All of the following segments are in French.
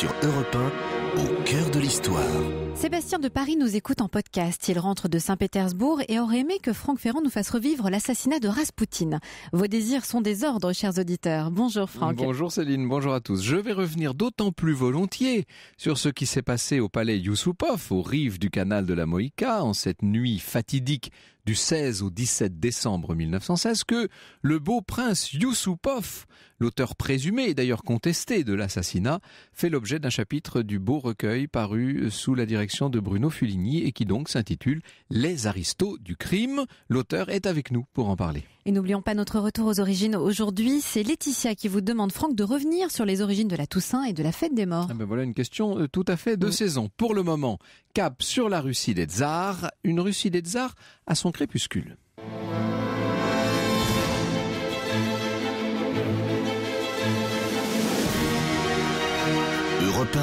sur Europe 1 cœur de l'histoire. Sébastien de Paris nous écoute en podcast. Il rentre de Saint-Pétersbourg et aurait aimé que Franck Ferrand nous fasse revivre l'assassinat de Raspoutine. Vos désirs sont des ordres, chers auditeurs. Bonjour Franck. Bonjour Céline, bonjour à tous. Je vais revenir d'autant plus volontiers sur ce qui s'est passé au palais Youssoupov, aux rives du canal de la Moïka, en cette nuit fatidique du 16 au 17 décembre 1916, que le beau prince Youssoupov, l'auteur présumé et d'ailleurs contesté de l'assassinat, fait l'objet d'un chapitre du beau recueil paru euh, sous la direction de Bruno Fuligny et qui donc s'intitule Les aristos du crime. L'auteur est avec nous pour en parler. Et n'oublions pas notre retour aux origines aujourd'hui. C'est Laetitia qui vous demande, Franck, de revenir sur les origines de la Toussaint et de la fête des morts. Ah ben voilà une question euh, tout à fait de saison. Pour le moment, cap sur la Russie des tsars, une Russie des tsars à son crépuscule. Europe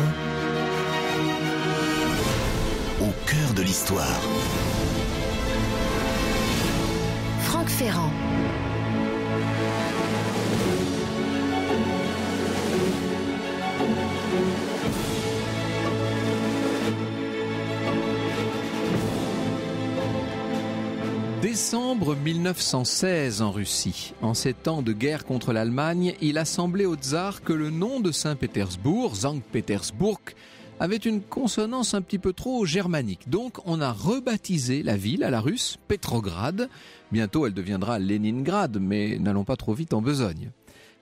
cœur de l'histoire. Franck Ferrand. Décembre 1916 en Russie. En ces temps de guerre contre l'Allemagne, il a semblé au tsar que le nom de Saint-Pétersbourg, Sankt-Pétersbourg, avait une consonance un petit peu trop germanique. Donc on a rebaptisé la ville à la russe Petrograd. Bientôt elle deviendra Leningrad, mais n'allons pas trop vite en besogne.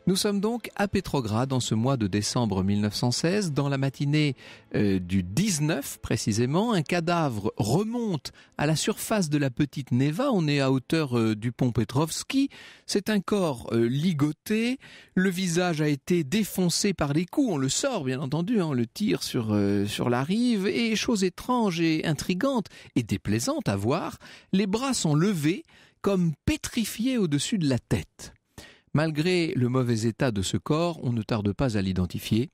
Nous sommes donc à Petrograd en ce mois de décembre 1916. Dans la matinée euh, du 19 précisément, un cadavre remonte à la surface de la petite Neva. On est à hauteur euh, du pont Petrovski. C'est un corps euh, ligoté. Le visage a été défoncé par les coups. On le sort bien entendu, hein. on le tire sur, sur la rive. Et chose étrange et intrigante et déplaisante à voir, les bras sont levés comme pétrifiés au-dessus de la tête. Malgré le mauvais état de ce corps, on ne tarde pas à l'identifier.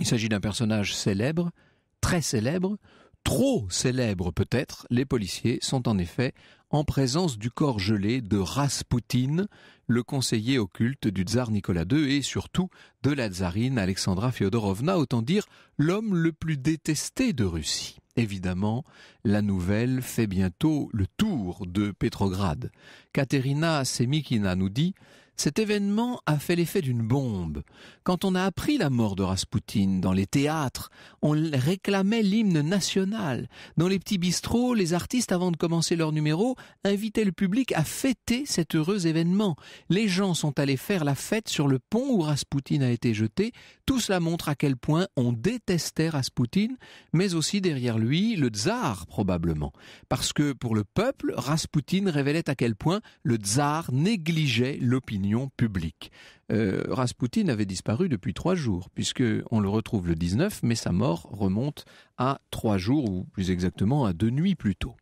Il s'agit d'un personnage célèbre, très célèbre, trop célèbre peut-être. Les policiers sont en effet en présence du corps gelé de Raspoutine, le conseiller occulte du tsar Nicolas II et surtout de la tsarine Alexandra Fyodorovna, autant dire l'homme le plus détesté de Russie. Évidemment, la nouvelle fait bientôt le tour de Petrograd. Katerina Semikina nous dit cet événement a fait l'effet d'une bombe. Quand on a appris la mort de Raspoutine dans les théâtres, on réclamait l'hymne national. Dans les petits bistrots, les artistes, avant de commencer leur numéro, invitaient le public à fêter cet heureux événement. Les gens sont allés faire la fête sur le pont où Raspoutine a été jeté. Tout cela montre à quel point on détestait Raspoutine, mais aussi derrière lui, le tsar, probablement. Parce que pour le peuple, Raspoutine révélait à quel point le tsar négligeait l'opinion euh, Raspoutine avait disparu depuis trois jours, puisque on le retrouve le 19, mais sa mort remonte à trois jours, ou plus exactement à deux nuits plus tôt.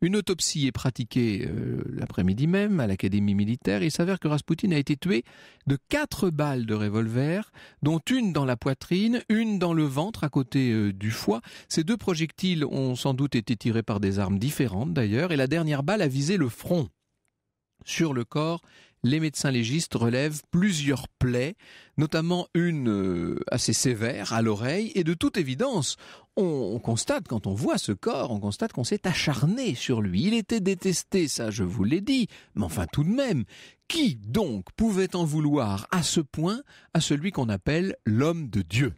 Une autopsie est pratiquée euh, l'après-midi même à l'académie militaire. Il s'avère que Raspoutine a été tué de quatre balles de revolver, dont une dans la poitrine, une dans le ventre à côté euh, du foie. Ces deux projectiles ont sans doute été tirés par des armes différentes d'ailleurs, et la dernière balle a visé le front. Sur le corps, les médecins légistes relèvent plusieurs plaies, notamment une euh, assez sévère à l'oreille, et de toute évidence, on, constate, quand on voit ce corps, on constate qu'on s'est acharné sur lui. Il était détesté, ça je vous l'ai dit, mais enfin tout de même, qui donc pouvait en vouloir à ce point à celui qu'on appelle l'homme de Dieu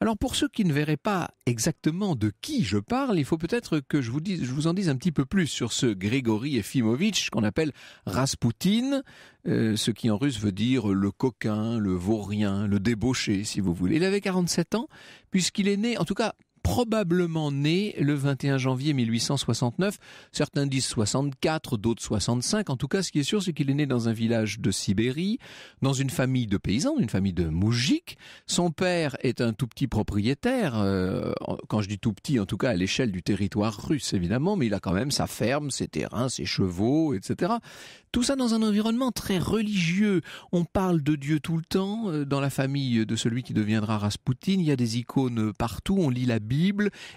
alors pour ceux qui ne verraient pas exactement de qui je parle, il faut peut-être que je vous, en dise un petit peu plus sur ce Grégory Efimovitch qu'on appelle Raspoutine, euh, ce qui en russe veut dire le coquin, le vaurien, le débauché si vous voulez. Il avait 47 ans puisqu'il est né, en tout cas probablement né le 21 janvier 1869. Certains disent 64, d'autres 65. En tout cas, ce qui est sûr, c'est qu'il est né dans un village de Sibérie, dans une famille de paysans, une famille de moujiks. Son père est un tout petit propriétaire. Euh, quand je dis tout petit, en tout cas à l'échelle du territoire russe, évidemment, mais il a quand même sa ferme, ses terrains, ses chevaux, etc. Tout ça dans un environnement très religieux. On parle de Dieu tout le temps. Euh, dans la famille de celui qui deviendra Rasputin, il y a des icônes partout. On lit la Bible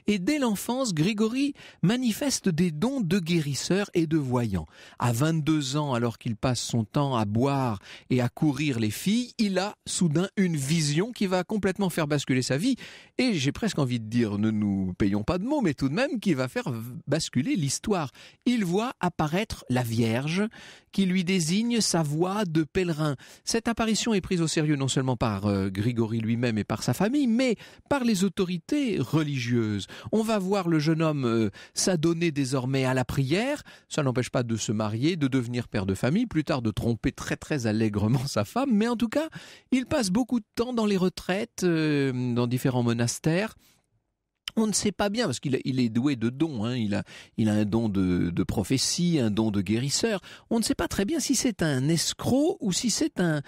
et dès l'enfance, Grégory manifeste des dons de guérisseur et de voyant. À 22 ans, alors qu'il passe son temps à boire et à courir les filles, il a soudain une vision qui va complètement faire basculer sa vie, et j'ai presque envie de dire, ne nous payons pas de mots, mais tout de même, qui va faire basculer l'histoire. Il voit apparaître la Vierge, qui lui désigne sa voie de pèlerin. Cette apparition est prise au sérieux non seulement par euh, Grégory lui-même et par sa famille, mais par les autorités on va voir le jeune homme euh, s'adonner désormais à la prière. Ça n'empêche pas de se marier, de devenir père de famille, plus tard de tromper très très allègrement sa femme. Mais en tout cas, il passe beaucoup de temps dans les retraites, euh, dans différents monastères on ne sait pas bien, parce qu'il est doué de dons, hein. il, a, un don de, prophétie, un don de guérisseur, on ne sait pas très bien si c'est un escroc ou si c'est un,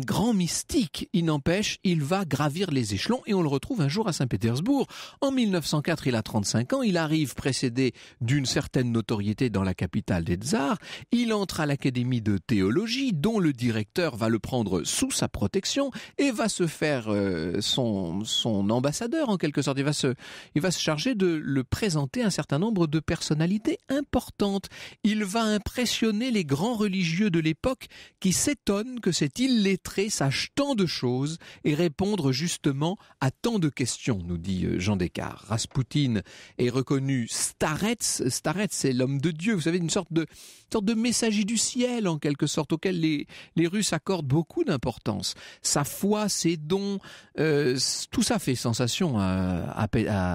grand mystique. Il n'empêche, il va gravir les échelons et on le retrouve un jour à Saint-Pétersbourg. En 1904, il a 35 ans, il arrive précédé d'une certaine notoriété dans la capitale des tsars, il entre à l'Académie de théologie dont le directeur va le prendre sous sa protection et va se faire euh, son, son ambassadeur en quelque sorte, il va se il va se charger de le présenter à un certain nombre de personnalités importantes. Il va impressionner les grands religieux de l'époque qui s'étonnent que cet illettré sache tant de choses et répondre justement à tant de questions, nous dit euh, Jean Descartes. Raspoutine est reconnu Starets. Starets, c'est l'homme de Dieu. Vous savez, une sorte de, sorte de messager du ciel, en quelque sorte, auquel les, les Russes accordent beaucoup d'importance. Sa foi, ses dons, euh, tout ça fait sensation à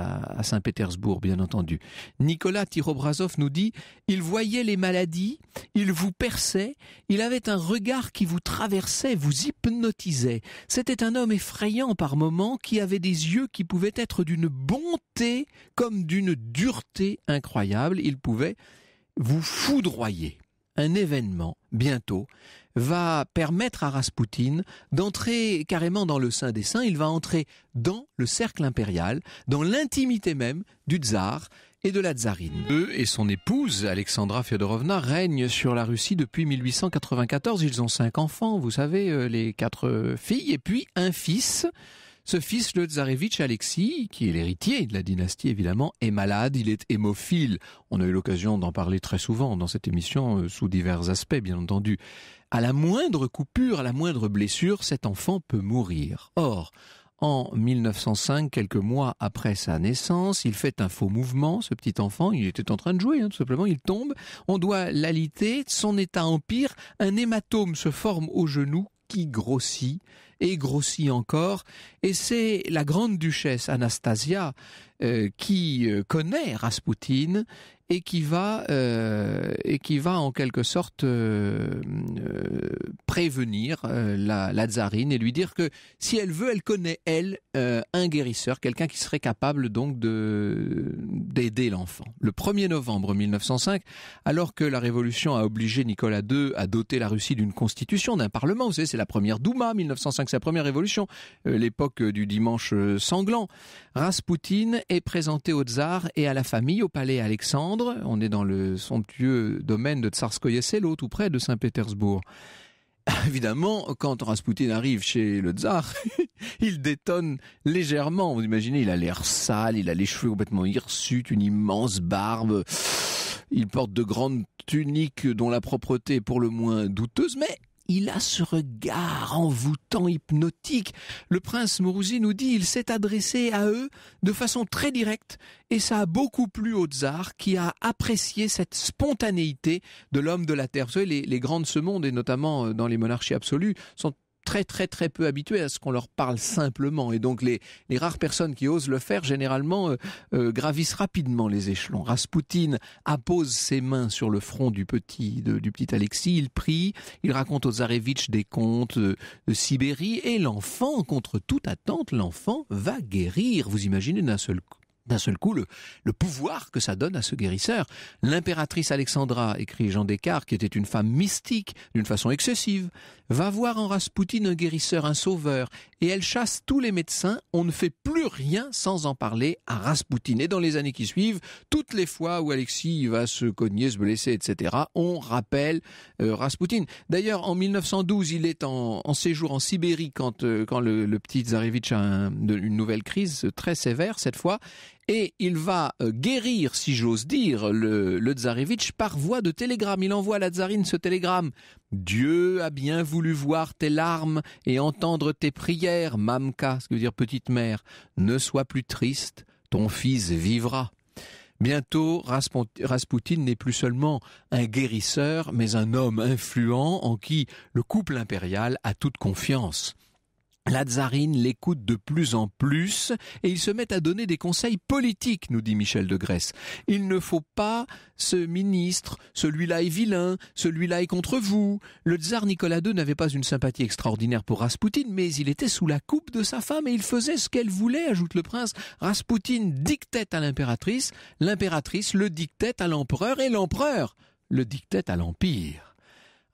à, Saint-Pétersbourg, bien entendu. Nicolas Tirobrazov nous dit Il voyait les maladies, il vous perçait, il avait un regard qui vous traversait, vous hypnotisait. C'était un homme effrayant par moments qui avait des yeux qui pouvaient être d'une bonté comme d'une dureté incroyable. Il pouvait vous foudroyer. Un événement, bientôt, va permettre à Raspoutine d'entrer carrément dans le sein des saints, il va entrer dans le cercle impérial, dans l'intimité même du tsar et de la tsarine. Eux et son épouse, Alexandra Fyodorovna, règnent sur la Russie depuis 1894. Ils ont cinq enfants, vous savez, euh, les quatre filles, et puis un fils. Ce fils, le tsarevitch Alexis, qui est l'héritier de la dynastie évidemment, est malade, il est hémophile. On a eu l'occasion d'en parler très souvent dans cette émission, euh, sous divers aspects bien entendu. À la moindre coupure, à la moindre blessure, cet enfant peut mourir. Or, en 1905, quelques mois après sa naissance, il fait un faux mouvement, ce petit enfant, il était en train de jouer, hein, tout simplement, il tombe, on doit l'aliter, son état empire, un hématome se forme au genou qui grossit et grossit encore. Et c'est la grande duchesse Anastasia euh, qui euh, connaît Raspoutine et qui va euh, et qui va en quelque sorte prévenir la, la, tsarine et lui dire que si elle veut, elle connaît elle un guérisseur, quelqu'un qui serait capable donc de d'aider l'enfant. Le 1er novembre 1905, alors que la révolution a obligé Nicolas II à doter la Russie d'une constitution, d'un parlement, vous savez, c'est la première Douma 1905 sa première révolution, euh, l'époque euh, du dimanche euh, sanglant. Rasputin est présenté au tsar et à la famille au palais Alexandre. On est dans le somptueux domaine de Tsarskoye Selo, tout près de Saint-Pétersbourg. Évidemment, quand Rasputin arrive chez le tsar, il détonne légèrement. Vous imaginez, il a l'air sale, il a les cheveux complètement hirsutes, une immense barbe. Il porte de grandes tuniques dont la propreté est pour le moins douteuse, mais il a ce regard envoûtant, hypnotique. Le prince Mourouzi nous dit, il s'est adressé à eux de façon très directe, et ça a beaucoup plu au tsar, qui a apprécié cette spontanéité de l'homme de la terre. Vous savez, les, grandes de monde, et notamment euh, dans les monarchies absolues, sont très très très peu habitués à ce qu'on leur parle simplement. Et donc les, rares personnes qui osent le faire, généralement, euh, euh, gravissent rapidement les échelons. Raspoutine appose ses mains sur le front du petit, du petit Alexis, il prie, il raconte aux Zarevitch des contes de, de Sibérie, et l'enfant, contre toute attente, l'enfant va guérir. Vous imaginez d'un seul coup d'un seul coup le, pouvoir que ça donne à ce guérisseur. L'impératrice Alexandra, écrit Jean Descartes, qui était une femme mystique d'une façon excessive, va voir en Rasputin un guérisseur, un sauveur, et elle chasse tous les médecins, on ne fait plus rien sans en parler à Rasputin Et dans les années qui suivent, toutes les fois où Alexis va se cogner, se blesser, etc., on rappelle euh, Rasputin D'ailleurs, en 1912, il est en, séjour en Sibérie quand, euh, quand le, petit Tsarevitch a une nouvelle crise très sévère cette fois, et il va euh, guérir, si j'ose dire, le, le tsarevitch par voie de télégramme. Il envoie à la tsarine ce télégramme. Dieu a bien voulu voir tes larmes et entendre tes prières, Mamka, ce que veut dire petite mère. Ne sois plus triste, ton fils vivra. Bientôt, Rasputin n'est plus seulement un guérisseur, mais un homme influent en qui le couple impérial a toute confiance. La tsarine l'écoute de plus en plus et il se met à donner des conseils politiques, nous dit Michel de Grèce. Il ne faut pas ce ministre, celui-là est vilain, celui-là est contre vous. Le tsar Nicolas II n'avait pas une sympathie extraordinaire pour Raspoutine, mais il était sous la coupe de sa femme et il faisait ce qu'elle voulait, ajoute le prince. Raspoutine dictait à l'impératrice, l'impératrice le dictait à l'empereur et l'empereur le dictait à l'empire.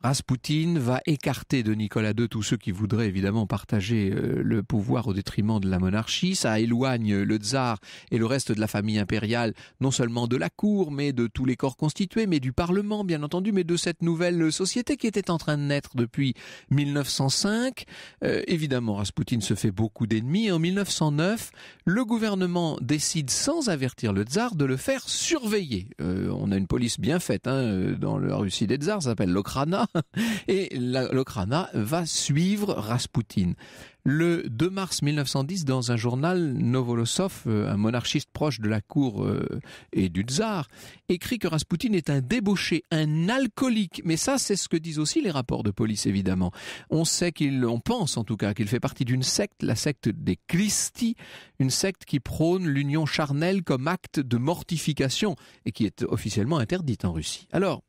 Raspoutine va écarter de Nicolas II tous ceux qui voudraient évidemment partager euh, le pouvoir au détriment de la monarchie. Ça éloigne le tsar et le reste de la famille impériale, non seulement de la cour, mais de tous les corps constitués, mais du Parlement, bien entendu, mais de cette nouvelle société qui était en train de naître depuis 1905. Euh, évidemment, Raspoutine se fait beaucoup d'ennemis. En 1909, le gouvernement décide sans avertir le tsar de le faire surveiller. Euh, on a une police bien faite hein, dans la Russie des tsars, ça s'appelle l'Okrana. et l'Okhrana va suivre Raspoutine. Le 2 mars 1910, dans un journal, Novolosov, euh, un monarchiste proche de la cour euh, et du tsar, écrit que Raspoutine est un débauché, un alcoolique. Mais ça, c'est ce que disent aussi les rapports de police, évidemment. On sait qu'il, on pense en tout cas, qu'il fait partie d'une secte, la secte des Christi, une secte qui prône l'union charnelle comme acte de mortification et qui est officiellement interdite en Russie. Alors,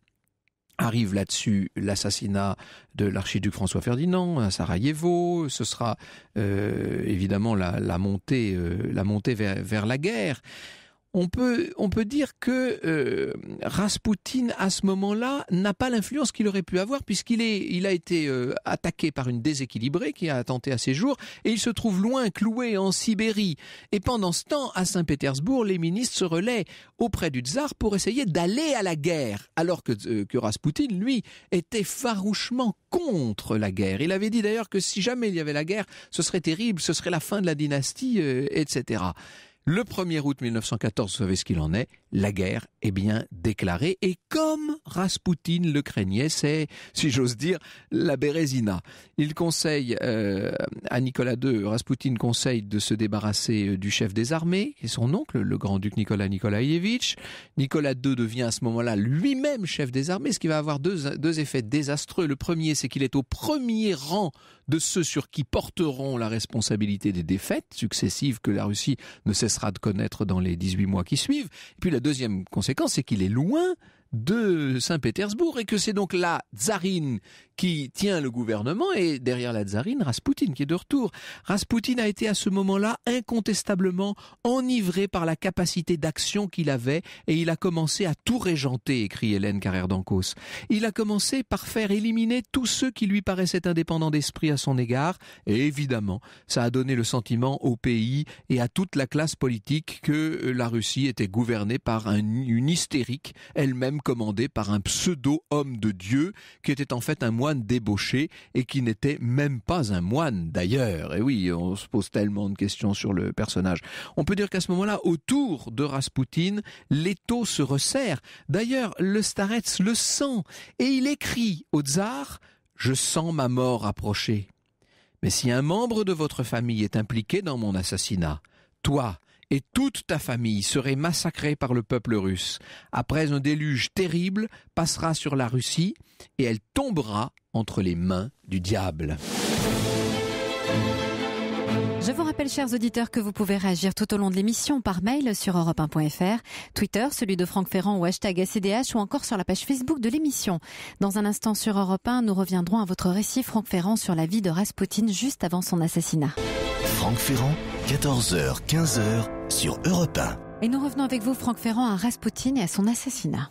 Arrive là-dessus l'assassinat de l'archiduc François Ferdinand à Sarajevo. Ce sera euh, évidemment la, montée, euh, la montée vers la guerre on peut, on peut dire que euh, Rasputin, à ce moment-là, n'a pas l'influence qu'il aurait pu avoir, puisqu'il est, il a été euh, attaqué par une déséquilibrée qui a tenté à ses jours, et il se trouve loin, cloué en Sibérie. Et pendant ce temps, à Saint-Pétersbourg, les ministres se relaient auprès du tsar pour essayer d'aller à la guerre, alors que, euh, que Rasputin, lui, était farouchement contre la guerre. Il avait dit d'ailleurs que si jamais il y avait la guerre, ce serait terrible, ce serait la fin de la dynastie, etc. Le 1er août 1914, vous savez ce qu'il en est, la guerre est bien déclarée et comme Raspoutine le craignait, c'est, si j'ose dire, la Bérésina. Il conseille euh, à Nicolas II, Raspoutine conseille de se débarrasser euh, du chef des armées et son oncle, le grand-duc Nicolas Nikolaïevitch. Nicolas II devient à ce moment-là lui-même chef des armées, ce qui va avoir deux, deux effets désastreux. Le premier, c'est qu'il est au premier rang de ceux sur qui porteront la responsabilité des défaites successives que la Russie ne cesse sera de connaître dans les 18 mois qui suivent. Et puis la deuxième conséquence, c'est qu'il est loin de Saint-Pétersbourg et que c'est donc la tsarine qui tient le gouvernement et derrière la tsarine, Rasputin qui est de retour. Rasputin a été à ce moment-là incontestablement enivré par la capacité d'action qu'il avait et il a commencé à tout régenter, écrit Hélène Carrère d'Ancos. Il a commencé par faire éliminer tous ceux qui lui paraissaient indépendants d'esprit à son égard et évidemment, ça a donné le sentiment au pays et à toute la classe politique que la Russie était gouvernée par une hystérique elle-même commandé par un pseudo-homme de Dieu qui était en fait un moine débauché et qui n'était même pas un moine d'ailleurs. Et oui, on se pose tellement de questions sur le personnage. On peut dire qu'à ce moment-là, autour de Rasputin, l'étau se resserre. D'ailleurs, le Starets le sent et il écrit au tsar Je sens ma mort approcher. Mais si un membre de votre famille est impliqué dans mon assassinat, toi, et toute ta famille serait massacrée par le peuple russe. Après un déluge terrible passera sur la Russie et elle tombera entre les mains du diable. Je vous rappelle, chers auditeurs, que vous pouvez réagir tout au long de l'émission par mail sur europe1.fr, Twitter, celui de Franck Ferrand ou hashtag ACDH ou encore sur la page Facebook de l'émission. Dans un instant sur Europe 1, nous reviendrons à votre récit Franck Ferrand sur la vie de Raspoutine juste avant son assassinat. Franck Ferrand 14h, 15h sur Europe Et nous revenons avec vous, Franck Ferrand, à Raspoutine et à son assassinat.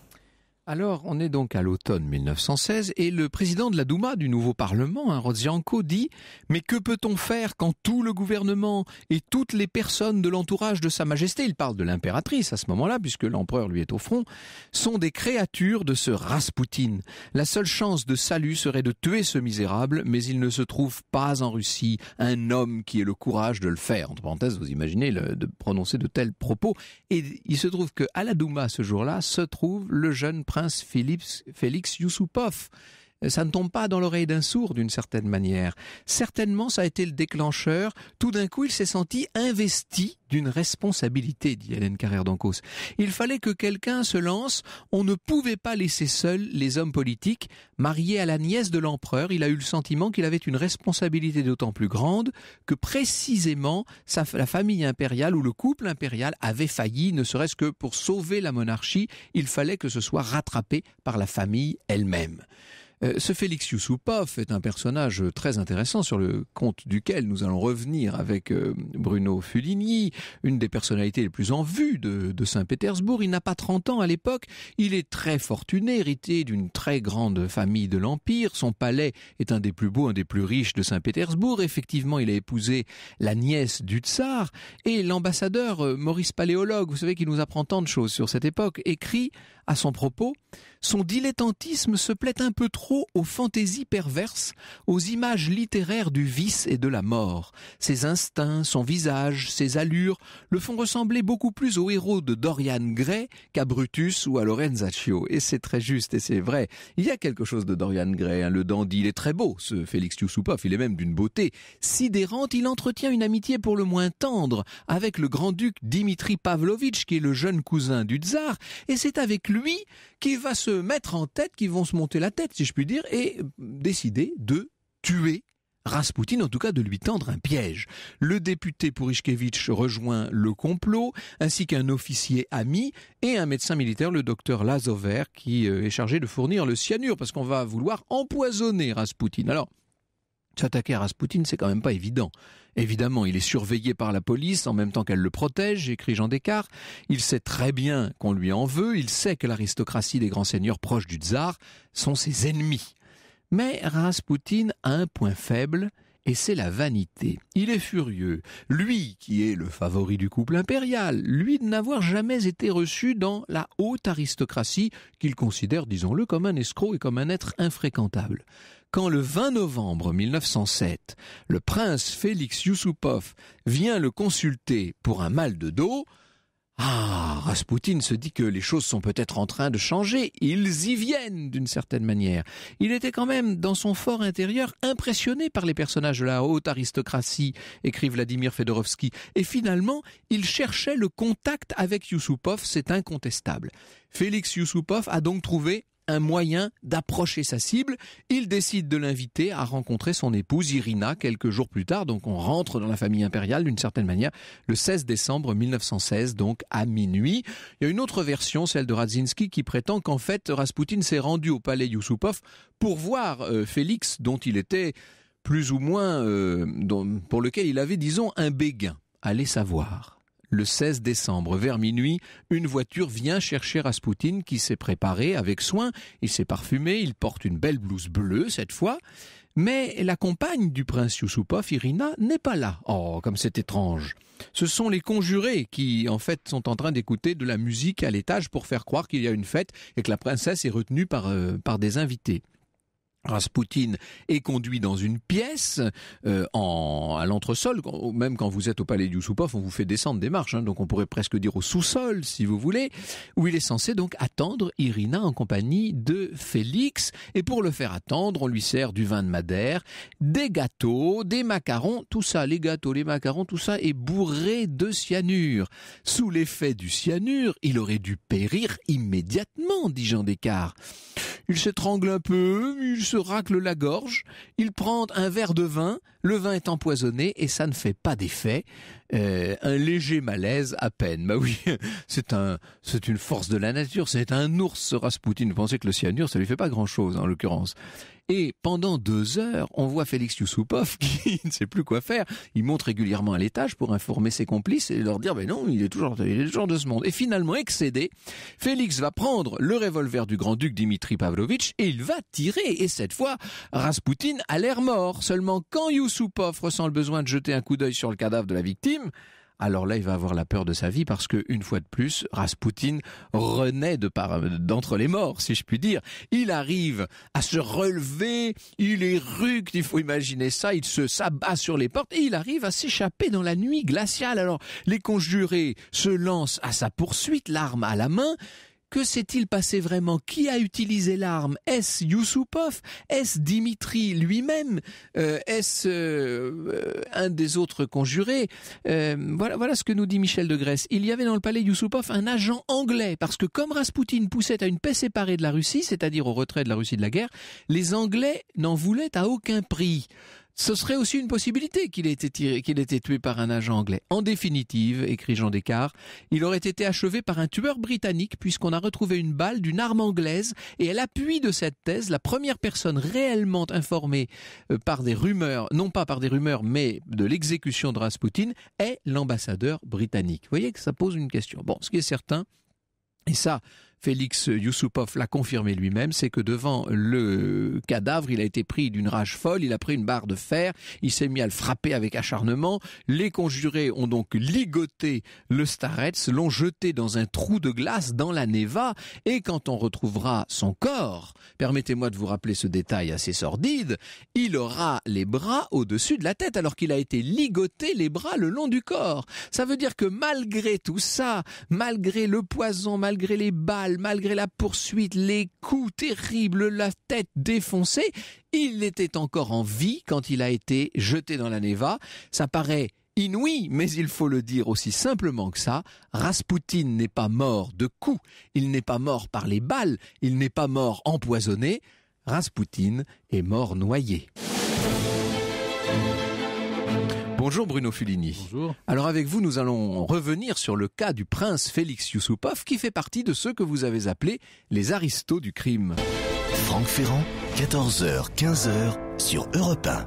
Alors, on est donc à l'automne 1916 et le président de la Douma du nouveau Parlement, hein, Rodzianko, dit « Mais que peut-on faire quand tout le gouvernement et toutes les personnes de l'entourage de Sa Majesté, il parle de l'impératrice à ce moment-là, puisque l'empereur lui est au front, sont des créatures de ce Raspoutine. La seule chance de salut serait de tuer ce misérable, mais il ne se trouve pas en Russie un homme qui ait le courage de le faire. » Entre parenthèses, vous imaginez de prononcer de tels propos. Et il se trouve que à la Douma, ce jour-là, se trouve le jeune prince prince Felix Youssoupov Yusupov, ça ne tombe pas dans l'oreille d'un sourd d'une certaine manière. Certainement, ça a été le déclencheur. Tout d'un coup, il s'est senti investi d'une responsabilité, dit Hélène Carrère-Dancos. Il fallait que quelqu'un se lance. On ne pouvait pas laisser seuls les hommes politiques. mariés à la nièce de l'empereur, il a eu le sentiment qu'il avait une responsabilité d'autant plus grande que précisément la famille impériale ou le couple impérial avait failli, ne serait-ce que pour sauver la monarchie. Il fallait que ce soit rattrapé par la famille elle-même. Euh, ce Félix Youssoupov est un personnage très intéressant sur le compte duquel nous allons revenir avec euh, Bruno Fuligny, une des personnalités les plus en vue de, Saint-Pétersbourg. Il n'a pas 30 ans à l'époque, il est très fortuné, hérité d'une très grande famille de l'Empire. Son palais est un des plus beaux, un des plus riches de Saint-Pétersbourg. Effectivement, il a épousé la nièce du tsar et l'ambassadeur euh, Maurice Paléologue, vous savez qu'il nous apprend tant de choses sur cette époque, écrit à son propos « Son dilettantisme se plaît un peu trop aux fantaisies perverses, aux images littéraires du vice et de la mort. Ses instincts, son visage, ses allures le font ressembler beaucoup plus au héros de Dorian Gray qu'à Brutus ou à Lorenzaccio. Et c'est très juste et c'est vrai. Il y a quelque chose de Dorian Gray, hein. le dandy. Il est très beau, ce Félix Youssoupov. Il est même d'une beauté sidérante. Il entretient une amitié pour le moins tendre avec le grand-duc Dimitri Pavlovitch, qui est le jeune cousin du tsar. Et c'est avec lui qu'il va se mettre en tête, qu'ils vont se monter la tête, si je puis et dire, décider de tuer Raspoutine, en tout cas de lui tendre un piège. Le député Pourishkevitch rejoint le complot, ainsi qu'un officier ami et un médecin militaire, le docteur Lazover, qui euh, est chargé de fournir le cyanure, parce qu'on va vouloir empoisonner Raspoutine. Alors, s'attaquer à Raspoutine, c'est quand même pas évident. Évidemment, il est surveillé par la police en même temps qu'elle le protège, écrit Jean Descartes. Il sait très bien qu'on lui en veut, il sait que l'aristocratie des grands seigneurs proches du tsar sont ses ennemis. Mais Rasputin a un point faible, et c'est la vanité. Il est furieux, lui qui est le favori du couple impérial, lui de n'avoir jamais été reçu dans la haute aristocratie qu'il considère, disons-le, comme un escroc et comme un être infréquentable quand le 20 novembre 1907, le prince Félix Youssoupov vient le consulter pour un mal de dos, ah, Raspoutine se dit que les choses sont peut-être en train de changer. Ils y viennent d'une certaine manière. Il était quand même, dans son fort intérieur, impressionné par les personnages de la haute aristocratie, écrit Vladimir Fedorovski. Et finalement, il cherchait le contact avec Youssoupov, c'est incontestable. Félix Youssoupov a donc trouvé un moyen d'approcher sa cible. Il décide de l'inviter à rencontrer son épouse Irina quelques jours plus tard. Donc on rentre dans la famille impériale d'une certaine manière le 16 décembre 1916, donc à minuit. Il y a une autre version, celle de Radzinski, qui prétend qu'en fait Rasputin s'est rendu au palais Yusupov pour voir euh, Félix dont il était plus ou moins, euh, pour lequel il avait, disons, un béguin. Allez savoir. Le 16 décembre, vers minuit, une voiture vient chercher Rasputin qui s'est préparé avec soin, il s'est parfumé, il porte une belle blouse bleue cette fois, mais la compagne du prince Yusupov, Irina, n'est pas là. Oh, comme c'est étrange. Ce sont les conjurés qui, en fait, sont en train d'écouter de la musique à l'étage pour faire croire qu'il y a une fête et que la princesse est retenue par euh, des invités. Raspoutine est conduit dans une pièce euh, en, à l'entresol. Même quand vous êtes au palais du Soupov, on vous fait descendre des marches, hein, donc on pourrait presque dire au sous-sol, si vous voulez, où il est censé donc attendre Irina en compagnie de Félix. Et pour le faire attendre, on lui sert du vin de Madère, des gâteaux, des macarons, tout ça, les gâteaux, les macarons, tout ça est bourré de cyanure. Sous l'effet du cyanure, il aurait dû périr immédiatement, dit Jean Descartes il s'étrangle un peu, il se racle la gorge, il prend un verre de vin, le vin est empoisonné et ça ne fait pas d'effet. Euh, un léger malaise à peine. Bah oui, c'est un, c'est une force de la nature, c'est un ours, Rasputin. Vous pensez que le cyanure, ça lui fait pas grand chose en l'occurrence. Et pendant deux heures, on voit Félix Youssoupov qui ne sait plus quoi faire. Il monte régulièrement à l'étage pour informer ses complices et leur dire, mais ben non, il est toujours, de ce monde. Et finalement, excédé, Félix va prendre le revolver du grand-duc Dimitri Pavlovitch et il va tirer. Et cette fois, Raspoutine a l'air mort. Seulement quand Youssoupov ressent le besoin de jeter un coup d'œil sur le cadavre de la victime, alors là, il va avoir la peur de sa vie parce que, une fois de plus, Rasputin renaît de par, d'entre les morts, si je puis dire. Il arrive à se relever, il est rude, il faut imaginer ça, il se s'abat sur les portes et il arrive à s'échapper dans la nuit glaciale. Alors, les conjurés se lancent à sa poursuite, l'arme à la main, que s'est-il passé vraiment Qui a utilisé l'arme Est-ce Yusupov Est-ce Dimitri lui-même euh, Est-ce euh, un des autres conjurés euh, voilà, voilà ce que nous dit Michel de Grèce. Il y avait dans le palais Youssoupov un agent anglais, parce que comme Raspoutine poussait à une paix séparée de la Russie, c'est-à-dire au retrait de la Russie de la guerre, les Anglais n'en voulaient à aucun prix. Ce serait aussi une possibilité qu'il ait, été tué par un agent anglais. En définitive, écrit Jean Descartes, il aurait été achevé par un tueur britannique puisqu'on a retrouvé une balle d'une arme anglaise et à l'appui de cette thèse, la première personne réellement informée euh, par des rumeurs, non pas par des rumeurs, mais de l'exécution de Rasputin, est l'ambassadeur britannique. Vous voyez que ça pose une question. Bon, ce qui est certain, et ça, Félix Youssoupov l'a confirmé lui-même, c'est que devant le cadavre, il a été pris d'une rage folle, il a pris une barre de fer, il s'est mis à le frapper avec acharnement. Les conjurés ont donc ligoté le Starets, l'ont jeté dans un trou de glace dans la Neva, et quand on retrouvera son corps, permettez-moi de vous rappeler ce détail assez sordide, il aura les bras au-dessus de la tête alors qu'il a été ligoté les bras le long du corps. Ça veut dire que malgré tout ça, malgré le poison, malgré les balles, malgré la poursuite, les coups terribles, la tête défoncée, il était encore en vie quand il a été jeté dans la Neva. Ça paraît inouï, mais il faut le dire aussi simplement que ça, Raspoutine n'est pas mort de coups, il n'est pas mort par les balles, il n'est pas mort empoisonné, Raspoutine est mort noyé. Bonjour Bruno Fulini. Bonjour. Alors avec vous, nous allons revenir sur le cas du prince Félix Youssoupov qui fait partie de ceux que vous avez appelés les aristos du crime. Franck Ferrand, 14h-15h sur Europe 1.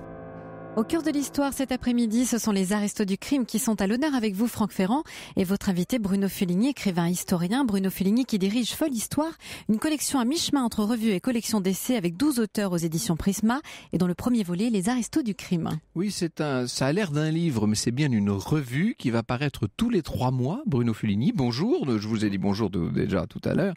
Au cœur de l'histoire cet après-midi, ce sont les Arrestos du crime qui sont à l'honneur avec vous, Franck Ferrand, et votre invité Bruno Fuligny, écrivain historien. Bruno Fuligny qui dirige Folle Histoire, une collection à mi-chemin entre revue et collection d'essais avec 12 auteurs aux éditions Prisma, et dont le premier volet, Les Arrestos du crime. Oui, c'est un, ça a l'air d'un livre, mais c'est bien une revue qui va paraître tous les trois mois. Bruno Fuligny, bonjour. Je vous ai dit bonjour déjà tout à l'heure.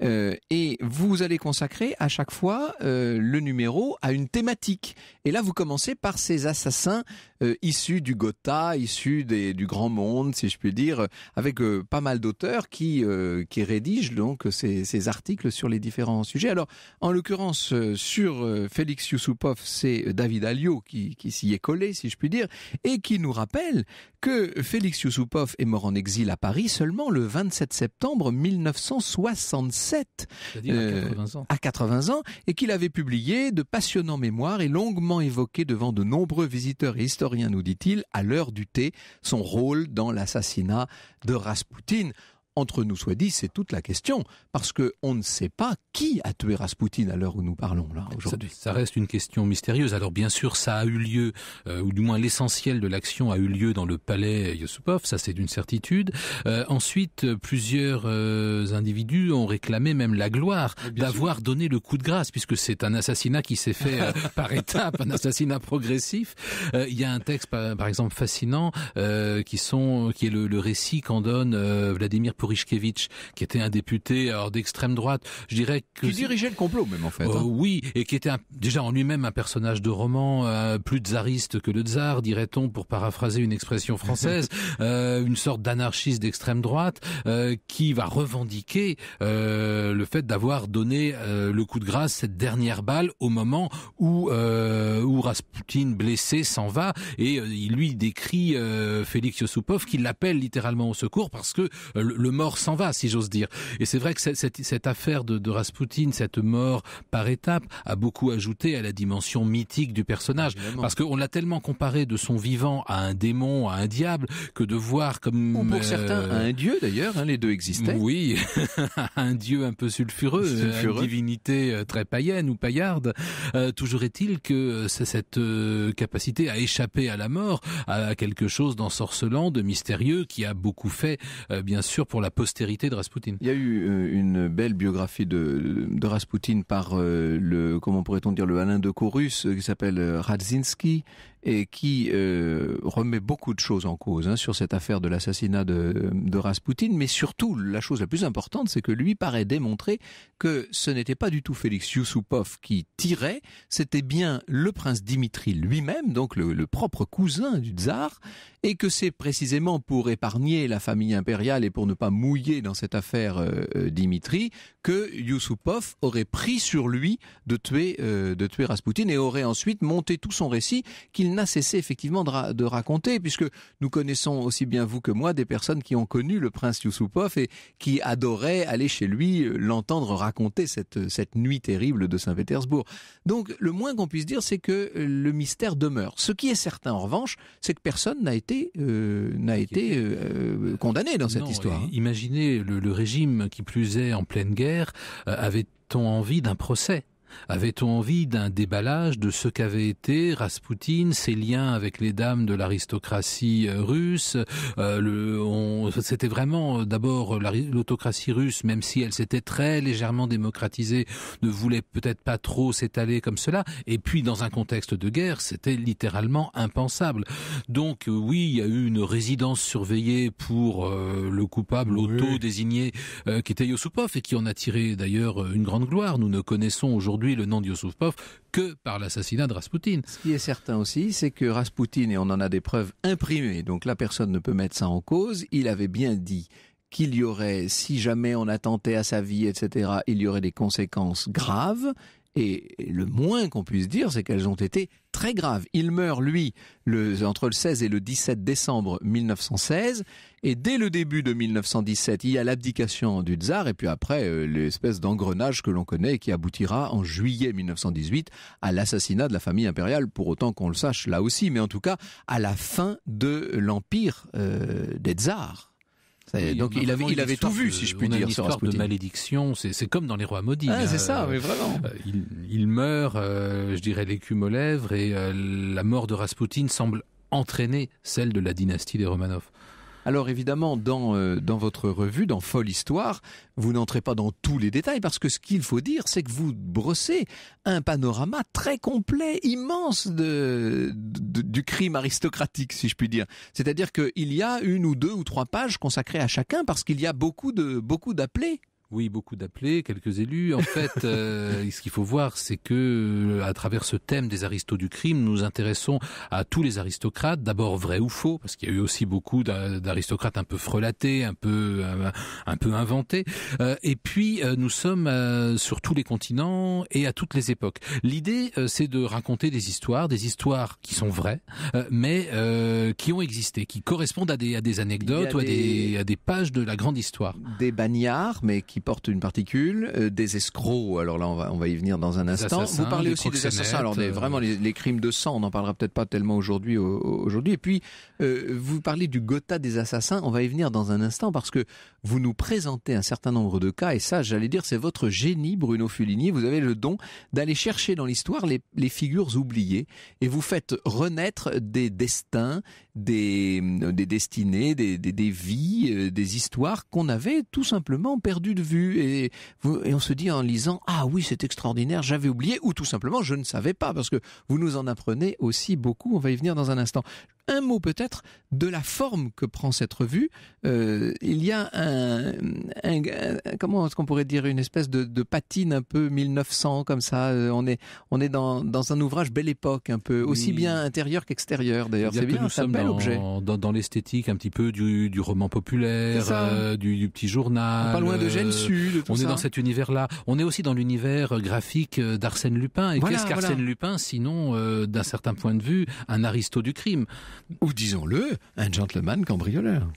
Euh, et vous allez consacrer à chaque fois euh, le numéro à une thématique. Et là, vous commencez par ces assassins euh, issus du Gotha, issus des, du grand monde, si je puis dire, euh, avec euh, pas mal d'auteurs qui, qui rédigent donc ces, articles sur les différents sujets. Alors, en l'occurrence, sur Félix Youssoupov, c'est David Alliot qui, qui s'y est collé, si je puis dire, et qui nous rappelle que Félix Youssoupov est mort en exil à Paris seulement le 27 septembre 1967, à 80 ans, à 80 ans et qu'il avait publié de passionnants mémoires et longuement évoqué devant de nombreux nombreux visiteurs et historiens, nous dit-il, à l'heure du thé, son rôle dans l'assassinat de Raspoutine entre nous soit dit, c'est toute la question, parce qu'on ne sait pas qui a tué Rasputin à l'heure où nous parlons là aujourd'hui. Ça, reste une question mystérieuse. Alors bien sûr, ça a eu lieu, euh, ou du moins l'essentiel de l'action a eu lieu dans le palais Yosupov, ça c'est d'une certitude. Euh, ensuite, plusieurs euh, individus ont réclamé même la gloire d'avoir donné le coup de grâce, puisque c'est un assassinat qui s'est fait par étapes, un assassinat progressif. Il y a un texte, par, exemple, fascinant, qui, sont, qui est le, le récit qu'en donne Vladimir Poutine qui était un député d'extrême droite. Je dirais que qui dirigeait le complot même en fait. Hein. Oh, oui, et qui était déjà en lui-même un personnage de roman euh, plus tsariste que le tsar, dirait-on, pour paraphraser une expression française, euh, une sorte d'anarchiste d'extrême droite euh, qui va revendiquer le fait d'avoir donné le coup de grâce cette dernière balle au moment où où Rasputin blessé s'en va et il lui décrit Félix Yosupov qui l'appelle littéralement au secours parce que le mort s'en va, si j'ose dire. Et c'est vrai que cette, cette, affaire de, de, Rasputin, cette mort par étapes, a beaucoup ajouté à la dimension mythique du personnage. Parce qu'on l'a tellement comparé de son vivant à un démon, à un diable, que de voir comme... Ou oh, pour euh, certains, un dieu d'ailleurs, hein, les deux existaient. Oui, un dieu un peu sulfureux, une divinité euh, très païenne ou paillarde. Euh, toujours est-il que cette capacité à échapper à la mort, à quelque chose d'ensorcelant, de mystérieux, qui a beaucoup fait, bien sûr, pour la la postérité de Rasputin. Il y a eu euh, une belle biographie de, de Rasputin par euh, le, comment pourrait-on dire, le Alain de Corus euh, qui s'appelle Radzinski, et qui euh, remet beaucoup de choses en cause hein, sur cette affaire de l'assassinat de, de Rasputin. Mais surtout, la chose la plus importante, c'est que lui paraît démontrer que ce n'était pas du tout Félix Yusupov qui tirait, c'était bien le prince Dimitri lui-même, donc le, propre cousin du tsar, et que c'est précisément pour épargner la famille impériale et pour ne pas mouiller dans cette affaire euh, euh, Dimitri que Yusupov aurait pris sur lui de tuer, de tuer Rasputin et aurait ensuite monté tout son récit qu'il n'a cessé effectivement de, raconter, puisque nous connaissons aussi bien vous que moi des personnes qui ont connu le prince Yusupov et qui adoraient aller chez lui, euh, l'entendre raconter cette, euh, cette nuit terrible de Saint-Pétersbourg. Donc le moins qu'on puisse dire, c'est que euh, le mystère demeure. Ce qui est certain, en revanche, c'est que personne n'a été, été condamné dans cette histoire. Hein. Imaginez le, régime qui plus est en pleine guerre avait-on envie d'un procès avait-on envie d'un déballage de ce qu'avait été Rasputin ses liens avec les dames de l'aristocratie euh, russe euh, C'était vraiment euh, d'abord euh, l'autocratie russe, même si elle s'était très légèrement démocratisée, ne voulait peut-être pas trop s'étaler comme cela. Et puis dans un contexte de guerre, c'était littéralement impensable. Donc oui, il y a eu une résidence surveillée pour le coupable auto-désigné qui était Yosupov et qui en a tiré d'ailleurs une grande gloire. Nous ne connaissons aujourd'hui le nom de Pov, que par l'assassinat de Raspoutine. Ce qui est certain aussi, c'est que Raspoutine, et on en a des preuves imprimées, donc la personne ne peut mettre ça en cause, il avait bien dit qu'il y aurait, si jamais on attentait à sa vie, etc., il y aurait des conséquences graves, et le moins qu'on puisse dire, c'est qu'elles ont été très graves. Il meurt, lui, entre le 16 et le 17 décembre 1916. Et dès le début de 1917, il y a l'abdication du tsar et puis après euh, l'espèce d'engrenage que l'on connaît qui aboutira en juillet 1918 à l'assassinat de la famille impériale, pour autant qu'on le sache là aussi, mais en tout cas à la fin de l'empire euh, des tsars donc il avait, tout vu, si je puis dire. A histoire de malédiction, c'est comme dans les rois maudits. Ah, c'est hein. ça, mais vraiment. Euh, il, meurt, euh, je dirais l'écume aux lèvres, et euh, la mort de Rasputin semble entraîner celle de la dynastie des Romanov. Alors évidemment, dans, euh, dans votre revue, dans Folle Histoire, vous n'entrez pas dans tous les détails parce que ce qu'il faut dire, c'est que vous brossez un panorama très complet, immense de, du crime aristocratique, si je puis dire. C'est-à-dire qu'il y a une ou deux ou trois pages consacrées à chacun parce qu'il y a beaucoup de beaucoup d'appelés. Oui, beaucoup d'appelés, quelques élus. En fait, euh, ce qu'il faut voir, c'est que euh, à travers ce thème des aristos du crime, nous intéressons à tous les aristocrates, d'abord vrais ou faux, parce qu'il y a eu aussi beaucoup d'aristocrates un peu frelatés, un peu euh, un peu inventés. et puis, nous sommes sur tous les continents et à toutes les époques. L'idée, c'est de raconter des histoires, des histoires qui sont vraies, mais qui ont existé, qui correspondent à des à des anecdotes ou à des... à des pages de la grande histoire. Des bagnards, mais qui qui portent une particule, euh, des escrocs, alors là on va, y venir dans un instant. vous parlez aussi des assassins, alors euh. vraiment les, crimes de sang, on n'en parlera peut-être pas tellement aujourd'hui. aujourd'hui. Et puis euh, vous parlez du Gotha des assassins, on va y venir dans un instant parce que vous nous présentez un certain nombre de cas, et ça j'allais dire c'est votre génie Bruno Fuligny, vous avez le don d'aller chercher dans l'histoire les figures oubliées, et vous faites renaître des destins des, euh, des destinées, des, des, vies, euh, des histoires qu'on avait tout simplement perdu de vue. Et, et on se dit en lisant, ah oui, c'est extraordinaire, j'avais oublié, ou tout simplement, je ne savais pas, parce que vous nous en apprenez aussi beaucoup, on va y venir dans un instant un mot peut-être de la forme que prend cette revue. Euh, il y a un, comment est-ce qu'on pourrait dire une espèce de, patine un peu 1900 comme ça. Euh, on est on est dans, dans un ouvrage belle époque un peu aussi bien intérieur qu'extérieur d'ailleurs. C'est bien un bel dans, objet. Dans, l'esthétique un petit peu du, du roman populaire, euh, du, petit journal. Pas loin de Gênes Sud. On est dans cet univers là. On est aussi dans l'univers graphique d'Arsène Lupin. Et qu'est-ce qu'Arsène Lupin sinon d'un certain point de vue un aristo du crime? ou disons-le, un gentleman cambrioleur.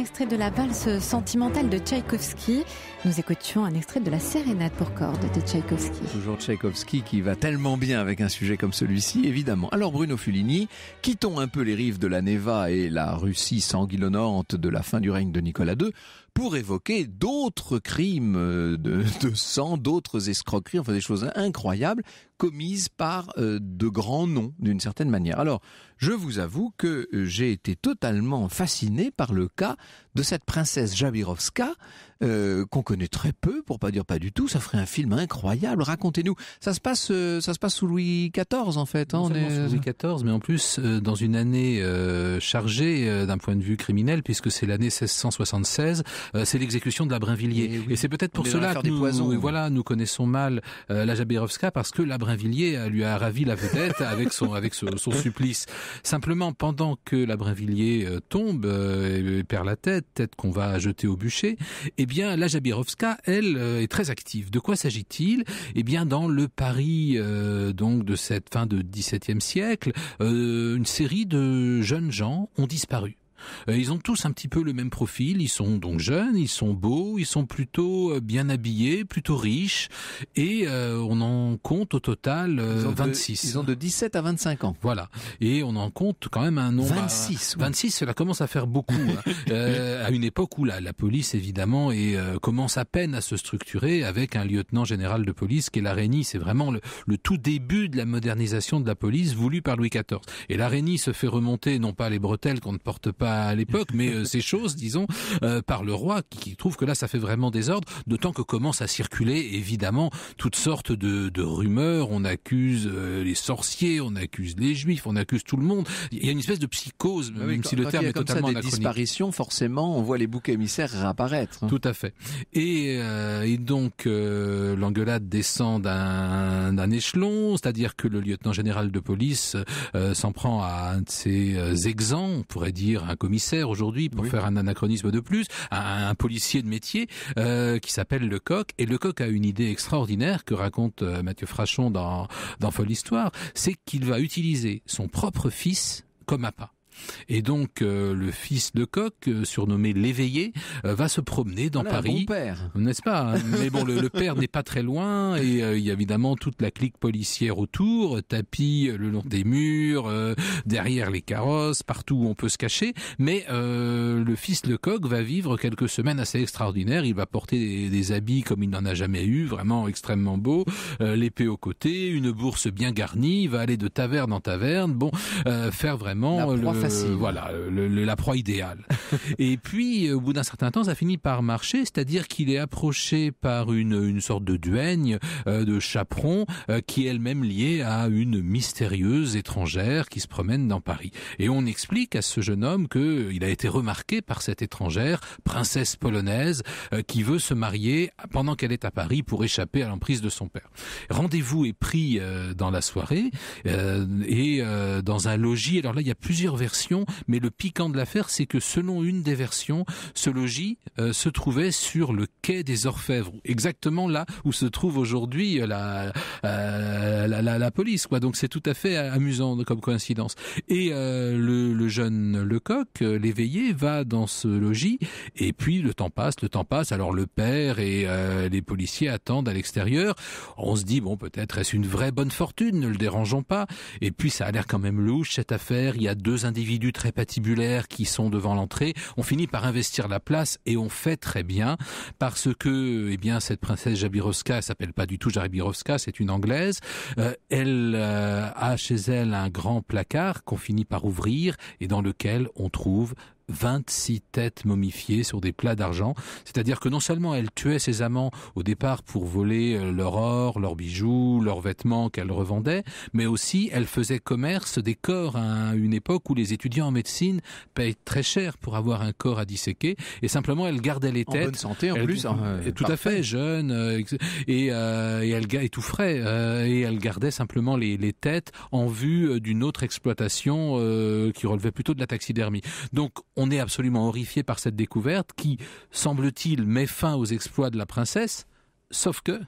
extrait de la valse sentimentale de Tchaïkovski. Nous écoutions un extrait de la Sérénade pour cordes de Tchaïkovski. Toujours Tchaïkovski qui va tellement bien avec un sujet comme celui-ci, évidemment. Alors Bruno Fulini, quittons un peu les rives de la Neva et la Russie sanguillonnante de la fin du règne de Nicolas II pour évoquer d'autres crimes euh, de, sang, d'autres escroqueries, enfin des choses incroyables commises par euh, de grands noms d'une certaine manière. Alors, je vous avoue que euh, j'ai été totalement fasciné par le cas de cette princesse Jabirovska euh, qu'on connaît très peu, pour pas dire pas du tout. Ça ferait un film incroyable. Racontez-nous. Ça se passe, euh, ça se passe sous Louis XIV en fait. Hein, on est... sous Louis XIV, mais en plus euh, dans une année chargée d'un point de vue criminel, puisque c'est l'année 1676. c'est l'exécution de la Brinvilliers. Eh et, c'est peut-être pour cela que nous, Et voilà, nous connaissons mal la Jabirovska parce que la Brinvilliers lui a ravi la vedette avec son avec supplice. Simplement, pendant que la Brinvilliers tombe et perd la tête tête, qu'on va jeter au bûcher, eh bien la Jabirovska, elle, euh, est très active. De quoi s'agit-il Eh bien dans le Paris euh, donc de cette fin de XVIIe siècle, euh, une série de jeunes gens ont disparu. Euh, ils ont tous un petit peu le même profil. Ils sont donc jeunes, ils sont beaux, ils sont plutôt euh, bien habillés, plutôt riches, et euh, on en compte au total ils 26. ils ont de 17 à 25 ans. Voilà, et on en compte quand même un nombre. 26. 26, cela commence à faire beaucoup. Hein. à une époque où la, police évidemment et commence à peine à se structurer avec un lieutenant général de police qui est l'araignée. C'est vraiment le, le, tout début de la modernisation de la police voulue par Louis XIV. Et l'araignée se fait remonter non pas les bretelles qu'on ne porte pas à l'époque, mais euh, ces choses, disons, euh, par le roi, qui, trouve que là, ça fait vraiment désordre, d'autant que commence à circuler, évidemment, toutes sortes de, rumeurs. On accuse euh, les sorciers, on accuse les juifs, on accuse tout le monde. Il y a une espèce de psychose, ah même si le terme il y a est totalement ça, des disparitions, forcément, on voit les boucs émissaires réapparaître. Tout à fait. Et, donc, euh, l'engueulade descend d'un échelon, c'est-à-dire que le lieutenant général de police s'en prend à un de ses exempts, on pourrait dire un commissaire aujourd'hui, pour faire un anachronisme de plus, un, un policier de métier euh, qui s'appelle Lecoq. Et Lecoq a une idée extraordinaire que raconte euh, Mathieu Frachon dans, dans Folle Histoire, c'est qu'il va utiliser son propre fils comme appât. Et donc euh, le fils de Coq, euh, surnommé l'éveillé, euh, va se promener dans Paris. Bon père, n'est-ce pas hein Mais bon, le, père n'est pas très loin et il y a évidemment toute la clique policière autour, tapis le long des murs, derrière les carrosses, partout où on peut se cacher. Mais le fils de Coq va vivre quelques semaines assez extraordinaires. Il va porter des, habits comme il n'en a jamais eu, vraiment extrêmement beaux. l'épée au côté, une bourse bien garnie, il va aller de taverne en taverne. Bon, faire vraiment voilà, euh, la proie idéale. et puis, euh, au bout d'un certain temps, ça finit par marcher, c'est-à-dire qu'il est approché par une, une sorte de duègne, euh, de chaperon, qui est elle-même liée à une mystérieuse étrangère qui se promène dans Paris. Et on explique à ce jeune homme qu'il a été remarqué par cette étrangère, princesse polonaise, qui veut se marier pendant qu'elle est à Paris pour échapper à l'emprise de son père. Rendez-vous est pris dans la soirée et dans un logis. Alors là, il y a plusieurs versions mais le piquant de l'affaire, c'est que selon une des versions, ce logis euh, se trouvait sur le quai des Orfèvres, exactement là où se trouve aujourd'hui euh, euh, la, la, police. Quoi. Donc c'est tout à fait amusant comme coïncidence. Et le le, le, jeune Lecoq, l'éveillé, va dans ce logis, et puis le temps passe, le temps passe. Alors le père et les policiers attendent à l'extérieur. On se dit, bon, peut-être est-ce une vraie bonne fortune, ne le dérangeons pas. Et puis ça a l'air quand même louche cette affaire, il y a deux individus individus très patibulaires qui sont devant l'entrée, on finit par investir la place et on fait très bien parce que, eh bien, cette princesse Jabirovska, elle s'appelle pas du tout Jabirovska, c'est une anglaise. Euh, elle euh, a chez elle un grand placard qu'on finit par ouvrir et dans lequel on trouve 26 têtes momifiées sur des plats d'argent. C'est-à-dire que non seulement elle tuait ses amants au départ pour voler euh, leur or, leurs bijoux, leurs vêtements qu'elle revendait, mais aussi elle faisait commerce des corps à une époque où les étudiants en médecine payent très cher pour avoir un corps à disséquer et simplement elle gardait les têtes. En bonne santé en plus. Hein. tout à fait, jeune euh, et, euh, elle étouffrait. tout frais et elle gardait simplement les, les têtes en vue d'une autre exploitation qui relevait plutôt de la taxidermie. Donc on est absolument horrifié par cette découverte qui, semble-t-il, met fin aux exploits de la princesse, sauf que...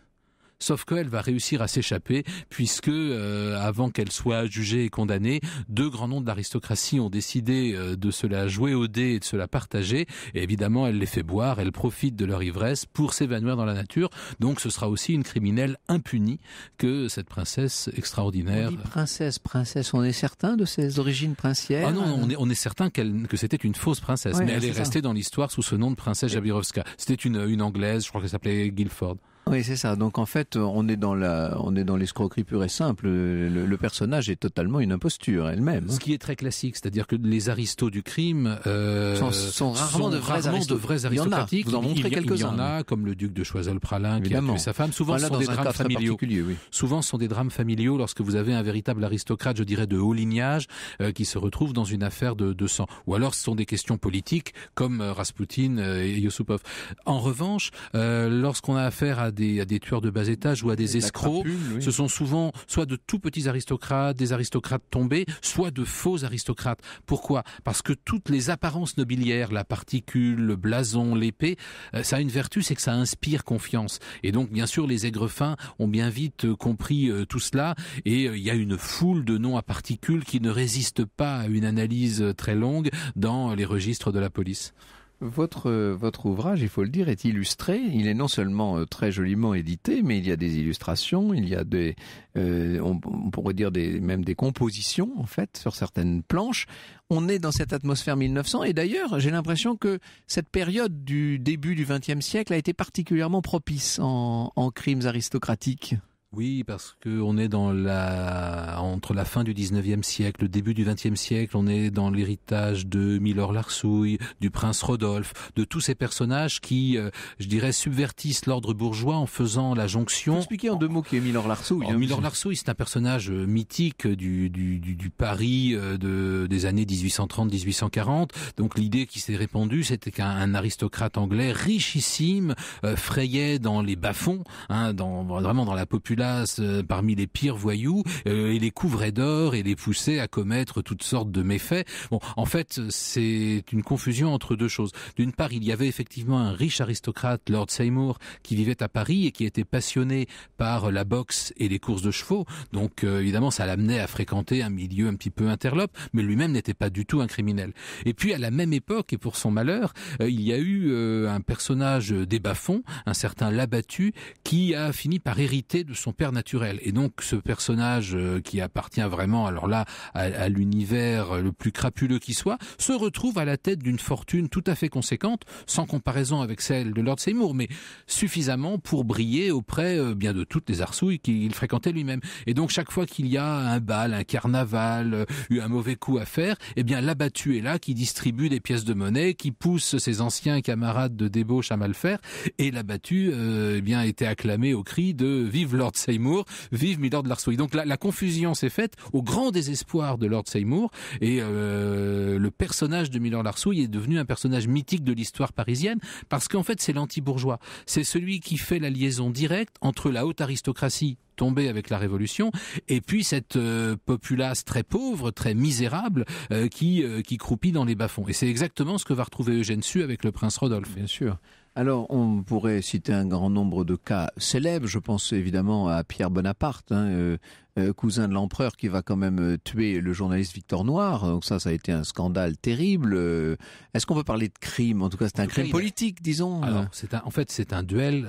Sauf qu'elle va réussir à s'échapper puisque euh, avant qu'elle soit jugée et condamnée, deux grands noms de l'aristocratie ont décidé euh, de se la jouer au dé et de se la partager. Et évidemment, elle les fait boire, elle profite de leur ivresse pour s'évanouir dans la nature. Donc ce sera aussi une criminelle impunie que cette princesse extraordinaire. princesse, princesse, on est certain de ses origines princières Ah non, on est, on est certain que c'était une fausse princesse, mais elle est, restée dans l'histoire sous ce nom de princesse Jabirovska. C'était une, une Anglaise, je crois qu'elle s'appelait Guilford. Oui, c'est ça. Donc en fait, on est dans la, on est dans l'escroquerie pure et simple. Le, personnage est totalement une imposture elle-même. Ce qui est très classique, c'est-à-dire que les aristos du crime euh, sont, rarement, de, vrais aristocratiques. Il y en a. Vous en montrez quelques-uns. Il y en a, comme le duc de Choiseul-Pralin qui a tué sa femme. Souvent, ce sont des drames familiaux. Souvent, ce sont des drames familiaux lorsque vous avez un véritable aristocrate, je dirais, de haut lignage, euh, qui se retrouve dans une affaire de, sang. Ou alors, ce sont des questions politiques, comme euh, Rasputin et Yusupov. En revanche, lorsqu'on a affaire à à des tueurs de bas étage ou à des escrocs. Ce sont souvent soit de tout petits aristocrates, des aristocrates tombés, soit de faux aristocrates. Pourquoi Parce que toutes les apparences nobilières, la particule, le blason, l'épée, euh, ça a une vertu, c'est que ça inspire confiance. Et donc, bien sûr, les aigrefins ont bien vite euh, compris euh, tout cela. Et il y a une foule de noms à particules qui ne résistent pas à une analyse très longue dans les registres de la police. Votre, ouvrage, il faut le dire, est illustré. Il est non seulement euh, très joliment édité, mais il y a des illustrations, il y a des, euh, on, pourrait dire même des compositions en fait sur certaines planches. On est dans cette atmosphère 1900 et d'ailleurs, j'ai l'impression que cette période du début du XXe siècle a été particulièrement propice en crimes aristocratiques. Oui, parce que on est dans la entre la fin du 19e siècle, le début du 20e siècle, on est dans l'héritage de Milor Larsouille, du prince Rodolphe, de tous ces personnages qui, euh, je dirais, subvertissent l'ordre bourgeois en faisant la jonction. Expliquez en deux mots qui est Milor Larsouille. Hein, Milor Larsouille, c'est un personnage euh, mythique du du, du, du Paris euh, de, des années 1830-1840. Donc l'idée qui s'est répandue, c'était qu'un aristocrate anglais richissime frayait dans les bas-fonds, hein, dans vraiment dans la population euh, parmi les pires voyous euh, et les couvrait d'or et les poussait à commettre toutes sortes de méfaits. Bon, en fait, c'est une confusion entre deux choses. D'une part, il y avait effectivement un riche aristocrate, Lord Seymour, qui vivait à Paris et qui était passionné par la boxe et les courses de chevaux. Donc, euh, évidemment, ça l'amenait à fréquenter un milieu un petit peu interlope, mais lui-même n'était pas du tout un criminel. Et puis, à la même époque, et pour son malheur, il y a eu un personnage des bas un certain Labattu, qui a fini par hériter de son père naturel. Et donc ce personnage euh, qui appartient vraiment, alors là, à, à l'univers euh, le plus crapuleux qui soit, se retrouve à la tête d'une fortune tout à fait conséquente, sans comparaison avec celle de Lord Seymour, mais suffisamment pour briller auprès euh, bien de toutes les arsouilles qu'il fréquentait lui-même. Et donc chaque fois qu'il y a un bal, un carnaval, eu un mauvais coup à faire, eh bien l'abattu est là qui distribue des pièces de monnaie, qui pousse ses anciens camarades de débauche à mal faire, et l'abattu euh, eh bien était acclamé au cri de Vive Lord Seymour, vive Milord Larsouille. Donc la, confusion s'est faite au grand désespoir de Lord Seymour et euh, le personnage de Milord Larsouille est devenu un personnage mythique de l'histoire parisienne parce qu'en fait c'est l'anti-bourgeois. C'est celui qui fait la liaison directe entre la haute aristocratie tombée avec la Révolution, et puis cette euh, populace très pauvre, très misérable, euh, qui, qui croupit dans les bas-fonds. Et c'est exactement ce que va retrouver Eugène Sue avec le prince Rodolphe. Bien sûr. Alors, on pourrait citer un grand nombre de cas célèbres. Je pense évidemment à Pierre Bonaparte, hein, euh, euh, cousin de l'empereur, qui va quand même euh, tuer le journaliste Victor Noir. Donc ça, ça a été un scandale terrible. Euh, est-ce qu'on peut parler de crime En tout cas, c'est un crime politique, disons. Alors, en fait, c'est un duel.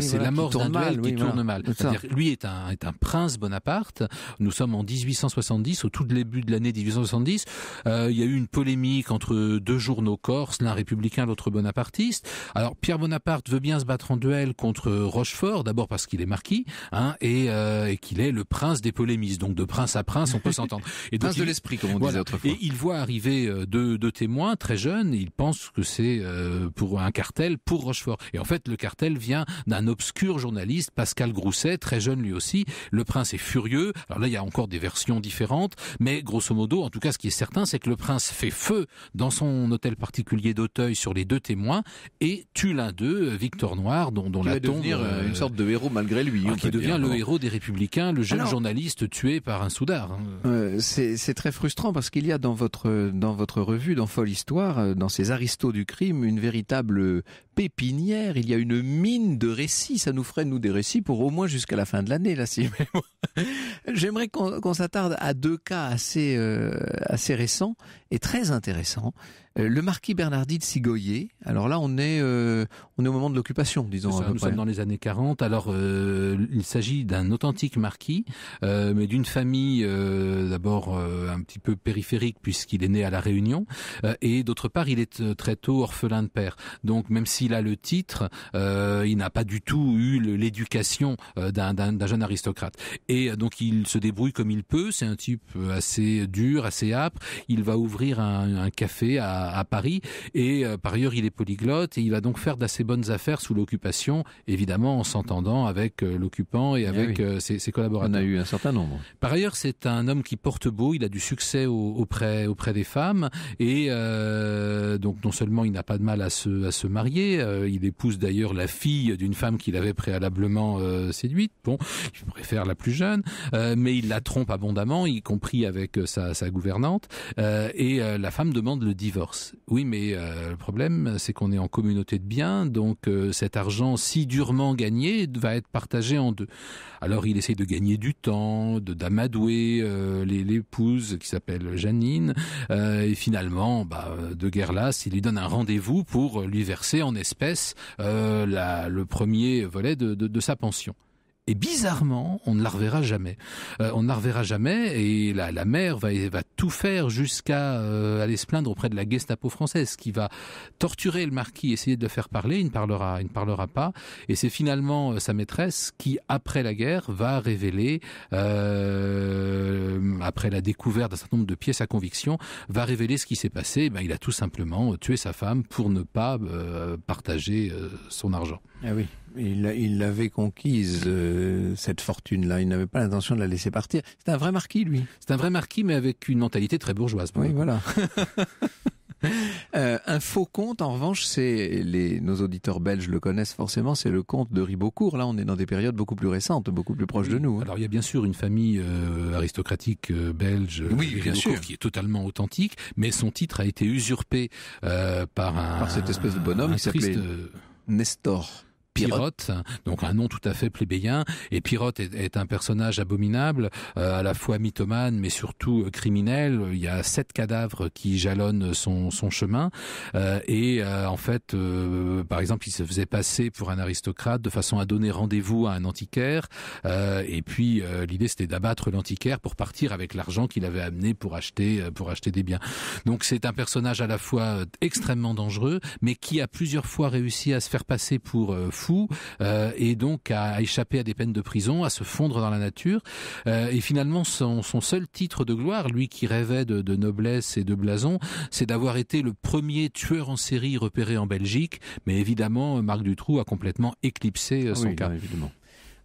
c'est la mort d'un duel qui tourne mal. C'est-à-dire, lui est un, est un prince Bonaparte. Nous sommes en 1870, au tout début de l'année 1870. il y a eu une polémique entre deux journaux corses, l'un républicain, l'autre bonapartiste. Alors Pierre Bonaparte veut bien se battre en duel contre Rochefort, d'abord parce qu'il est marquis hein, et, et qu'il est le prince des polémistes, donc de prince à prince, on peut s'entendre. Et prince de l'esprit, comme on disait autrefois. Et il voit arriver euh, deux, témoins très jeunes, il pense que c'est euh, pour un cartel pour Rochefort. Et en fait, le cartel vient d'un obscur journaliste, Pascal Grousset, très jeune lui aussi. Le prince est furieux. Alors là, il y a encore des versions différentes, mais grosso modo, en tout cas, ce qui est certain, c'est que le prince fait feu dans son hôtel particulier d'Auteuil sur les deux témoins et tue l'un d'eux, Victor Noir, dont, dont la tombe... devenir euh, une sorte de héros malgré lui. Ah, qui devient le héros des républicains, le jeune journaliste liste tué par un soudard. Hein. Euh, c'est très frustrant parce qu'il y a dans votre, dans votre revue, dans Folle Histoire, euh, dans ces aristos du crime, une véritable pépinière, il y a une mine de récits. Ça nous ferait, nous, des récits pour au moins jusqu'à la fin de l'année, là, si J'aimerais qu'on s'attarde à deux cas assez, euh, assez récents et très intéressants. Euh, le marquis Bernardi de Sigoyer. Alors là, on est, euh, on est au moment de l'occupation, disons. nous sommes dans les années 40. Alors, il s'agit d'un authentique marquis, mais d'une famille d'abord un petit peu périphérique puisqu'il est né à La Réunion. et d'autre part, il est très tôt orphelin de père. Donc, même si il a le titre, euh, il n'a pas du tout eu l'éducation euh, d'un jeune aristocrate. Et donc il se débrouille comme il peut. C'est un type euh, assez dur, assez âpre. Il va ouvrir un, café à, Paris et par ailleurs il est polyglotte et il va donc faire d'assez bonnes affaires sous l'occupation, évidemment en s'entendant avec l'occupant et ah avec ses, ses, collaborateurs. On a eu un certain nombre. Par ailleurs, c'est un homme qui porte beau. Il a du succès auprès auprès des femmes et donc non seulement il n'a pas de mal à se à se marier euh, il épouse d'ailleurs la fille d'une femme qu'il avait préalablement euh, séduite. Bon, il préfère la plus jeune, euh, mais il la trompe abondamment, y compris avec sa, gouvernante. et la femme demande le divorce. Oui, mais le problème, c'est qu'on est en communauté de biens, donc cet argent si durement gagné va être partagé en deux. Alors il essaye de gagner du temps, de d'amadouer l'épouse qui s'appelle Janine, et finalement, bah, de guerre lasse, il lui donne un rendez-vous pour lui verser en espèces espèce, euh, le premier volet de sa pension. Et bizarrement, on ne la reverra jamais. Euh, on ne la reverra jamais et la, la mère va, va tout faire jusqu'à euh, aller se plaindre auprès de la Gestapo française qui va torturer le marquis, essayer de le faire parler. Il ne parlera, il ne parlera pas. Et c'est finalement euh, sa maîtresse qui, après la guerre, va révéler, après la découverte d'un certain nombre de pièces à conviction, va révéler ce qui s'est passé. Eh ben, il a tout simplement tué sa femme pour ne pas partager son argent. Ah oui. Il l'avait conquise, euh, cette fortune-là. Il n'avait pas l'intention de la laisser partir. C'est un vrai marquis, lui. C'est un vrai marquis, mais avec une mentalité très bourgeoise. Oui, voilà. Euh, un faux conte, en revanche, c'est nos auditeurs belges le connaissent forcément, c'est le comte de Ribaucourt. Là, on est dans des périodes beaucoup plus récentes, beaucoup plus proches de nous. Hein. Alors, il y a bien sûr une famille euh, aristocratique belge, oui, bien sûr. qui est totalement authentique, mais son titre a été usurpé par un par cette espèce de bonhomme qui s'appelait Nestor pirotte donc un nom tout à fait plébéien. Et Pirotte est, un personnage abominable, euh, à la fois mythomane mais surtout euh, criminel. Il y a sept cadavres qui jalonnent son, son chemin. Euh, et en fait, par exemple, il se faisait passer pour un aristocrate de façon à donner rendez-vous à un antiquaire. et puis l'idée c'était d'abattre l'antiquaire pour partir avec l'argent qu'il avait amené pour acheter pour acheter des biens. Donc c'est un personnage à la fois extrêmement dangereux, mais qui a plusieurs fois réussi à se faire passer pour fou euh, et donc à, échapper à des peines de prison, à se fondre dans la nature. Euh, et finalement, son, seul titre de gloire, lui qui rêvait de, noblesse et de blason, c'est d'avoir été le premier tueur en série repéré en Belgique. Mais évidemment, Marc Dutroux a complètement éclipsé euh, son cas.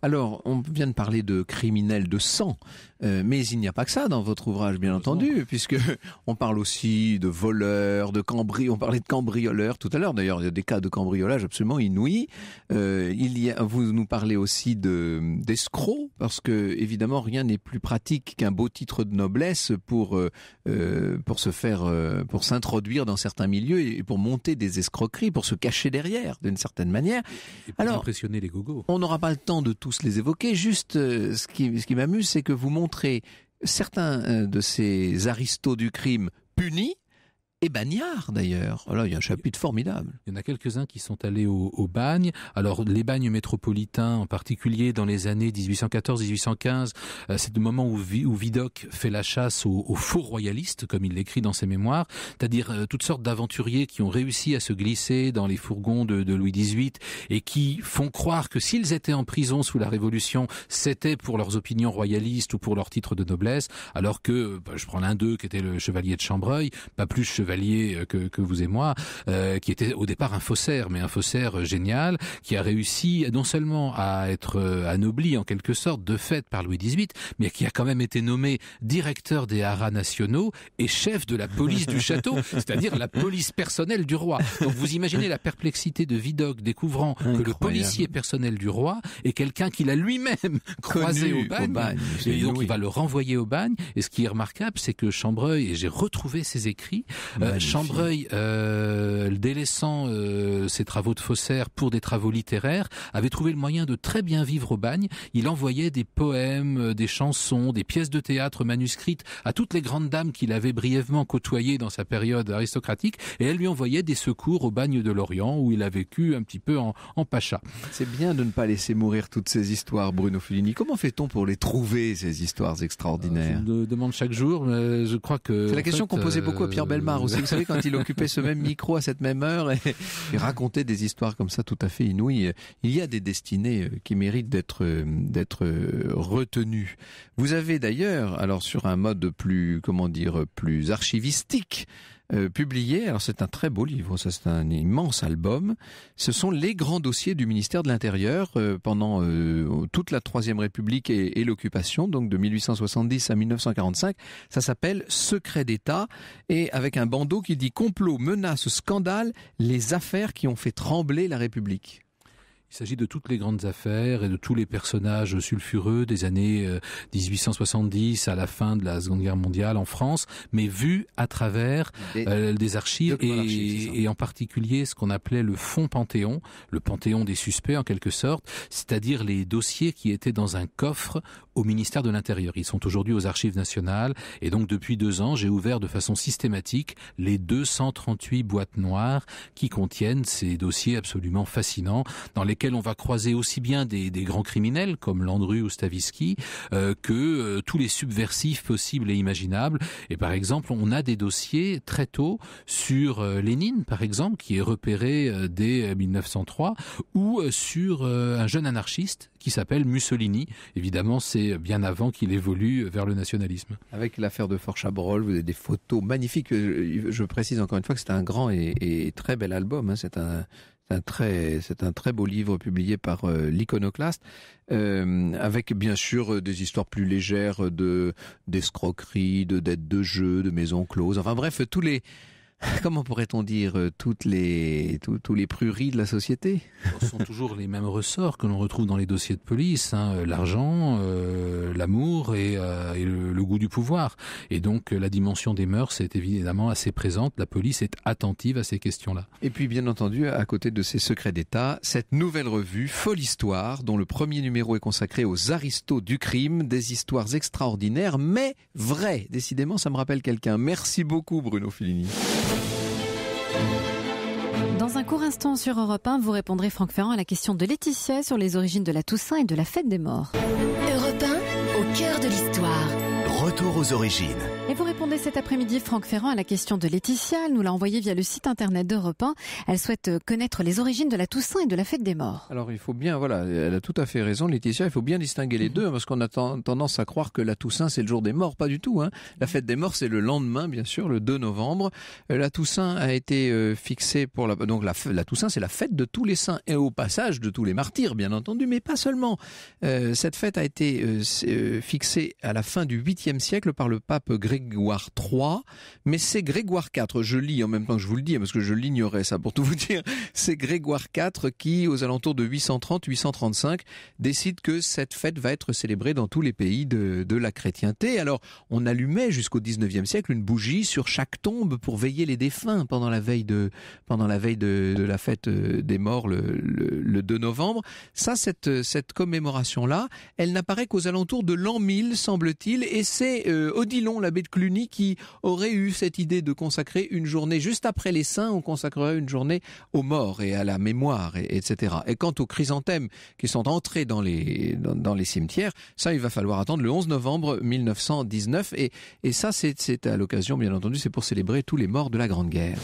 Alors, on vient de parler de criminels de sang, euh, mais il n'y a pas que ça dans votre ouvrage, bien entendu, puisque on parle aussi de voleurs, de cambri, on parlait de cambrioleurs tout à l'heure. D'ailleurs, il y a des cas de cambriolage absolument inouïs. Euh, il y a, vous nous parlez aussi d'escrocs, parce que évidemment, rien n'est plus pratique qu'un beau titre de noblesse pour euh, pour se faire, pour s'introduire dans certains milieux et pour monter des escroqueries, pour se cacher derrière, d'une certaine manière. Alors, impressionner les gogos. On n'aura pas le temps de tout les évoquer. Juste, euh, ce qui, ce qui m'amuse, c'est que vous montrez certains euh, de ces aristos du crime punis et d'ailleurs. Voilà, oh il y a un chapitre formidable. Il y en a quelques-uns qui sont allés au, bagne. Alors les bagnes métropolitains, en particulier dans les années 1814-1815, euh, c'est le moment où, Vidocq fait la chasse aux, aux faux royalistes, comme il l'écrit dans ses mémoires, c'est-à-dire euh, toutes sortes d'aventuriers qui ont réussi à se glisser dans les fourgons de, Louis XVIII et qui font croire que s'ils étaient en prison sous la Révolution, c'était pour leurs opinions royalistes ou pour leur titre de noblesse, alors que, bah, je prends l'un d'eux qui était le chevalier de Chambreuil, pas plus chevalier euh, que, que vous et moi, euh, qui était au départ un faussaire, mais un faussaire euh, génial, qui a réussi non seulement à être anobli en quelque sorte de fait par Louis XVIII, mais qui a quand même été nommé directeur des haras nationaux et chef de la police du château, c'est-à-dire la police personnelle du roi. Donc vous imaginez la perplexité de Vidocq découvrant que le policier personnel du roi est quelqu'un qu'il a lui-même croisé au bagne, et donc il va le renvoyer au bagne. Et ce qui est remarquable, c'est que Chambreuil, et j'ai retrouvé ses écrits, euh, Chambreuil, euh, délaissant euh, ses travaux de faussaire pour des travaux littéraires, avait trouvé le moyen de très bien vivre au bagne. Il envoyait des poèmes, des chansons, des pièces de théâtre manuscrites à toutes les grandes dames qu'il avait brièvement côtoyées dans sa période aristocratique, et elle lui envoyait des secours au bagne de Lorient, où il a vécu un petit peu en, en pacha. C'est bien de ne pas laisser mourir toutes ces histoires, Bruno Fulini. Comment fait-on pour les trouver, ces histoires extraordinaires Je me demande chaque jour, mais je crois que... C'est la question qu'on posait beaucoup à Pierre Belmar aussi vous savez, quand il occupait ce même micro à cette même heure et, racontait des histoires comme ça tout à fait inouïes, il y a des destinées euh, qui méritent d'être euh, d'être euh, retenues. Vous avez d'ailleurs, alors sur un mode plus, comment dire, plus archivistique, euh, publié, alors c'est un très beau livre, c'est un immense album, ce sont les grands dossiers du ministère de l'Intérieur euh, pendant euh, toute la Troisième République et, et l'occupation, donc de 1870 à 1945. Ça s'appelle Secret d'État et avec un bandeau qui dit complot, menace, scandale, les affaires qui ont fait trembler la République. Il s'agit de toutes les grandes affaires et de tous les personnages sulfureux des années 1870 euh, à la fin de la Seconde Guerre mondiale en France, mais vu à travers des, euh, archives, et, en particulier ce qu'on appelait le fond Panthéon, le Panthéon des suspects en quelque sorte, c'est-à-dire les dossiers qui étaient dans un coffre au ministère de l'Intérieur. Ils sont aujourd'hui aux archives nationales et donc depuis deux ans, j'ai ouvert de façon systématique les 238 boîtes noires qui contiennent ces dossiers absolument fascinants dans lesquels on va croiser aussi bien des, grands criminels comme Landru ou Stavisky euh, que euh, tous les subversifs possibles et imaginables. Et par exemple, on a des dossiers très tôt sur euh, Lénine, par exemple, qui est repéré dès 1903, ou sur un jeune anarchiste qui s'appelle Mussolini. Évidemment, c'est bien avant qu'il évolue vers le nationalisme. Avec l'affaire de Forchabrol vous avez des photos magnifiques. Je, précise encore une fois que c'est un grand et, très bel album. Hein. C'est un un très, c'est un très beau livre publié par euh, l'Iconoclaste, euh, avec bien sûr euh, des histoires plus légères de d'escroquerie, de dettes de jeu, de maisons closes. Enfin bref, tous les comment pourrait-on dire, euh, toutes les, les pruries de la société Ce sont toujours les mêmes ressorts que l'on retrouve dans les dossiers de police, hein, euh, l'argent, euh, l'amour et, le, goût du pouvoir. Et donc la dimension des mœurs est évidemment assez présente, la police est attentive à ces questions-là. Et puis bien entendu, à côté de ces secrets d'État, cette nouvelle revue, Folle Histoire, dont le premier numéro est consacré aux aristos du crime, des histoires extraordinaires mais vraies. Décidément, ça me rappelle quelqu'un. Merci beaucoup Bruno Filini un court instant sur Europe 1, vous répondrez Franck Ferrand à la question de Laetitia sur les origines de la Toussaint et de la fête des morts. Europe 1, au cœur de l'histoire. Retour aux origines. Et vous répondez cet après-midi, Franck Ferrand, à la question de Laetitia. Elle nous l'a envoyée via le site internet d'Europe 1. Elle souhaite euh, connaître les origines de la Toussaint et de la fête des morts. Alors il faut bien, voilà, elle a tout à fait raison, Laetitia. Il faut bien distinguer les mhm. deux, hein, parce qu'on a tendance à croire que la Toussaint c'est le jour des morts, pas du tout. Hein. La fête des morts c'est le lendemain, bien sûr, le 2 novembre. Euh, la Toussaint a été euh, fixée pour la, donc la, la Toussaint c'est la fête de tous les saints et au passage de tous les martyrs, bien entendu, mais pas seulement. cette fête a été fixée à la fin du 8e siècle par le pape grec Grégoire III, mais c'est Grégoire IV, je lis en même temps que je vous le dis, hein, parce que je l'ignorais ça pour tout vous dire, c'est Grégoire IV qui, aux alentours de 830-835, décide que cette fête va être célébrée dans tous les pays de, la chrétienté. Alors, on allumait jusqu'au 19e siècle une bougie sur chaque tombe pour veiller les défunts pendant la veille de, pendant la, veille de, la fête euh, des morts le, 2 novembre. Ça, cette, cette commémoration-là, elle n'apparaît qu'aux alentours de l'an 1000, semble-t-il, et c'est euh, Odilon, l'abbé Cluny qui aurait eu cette idée de consacrer une journée, juste après les saints, on consacrerait une journée aux morts et à la mémoire, etc. Et quant aux chrysanthèmes qui sont entrés dans les, dans, les cimetières, ça, il va falloir attendre le 11 novembre 1919. Et, et ça, c'est à l'occasion, bien entendu, c'est pour célébrer tous les morts de la Grande Guerre.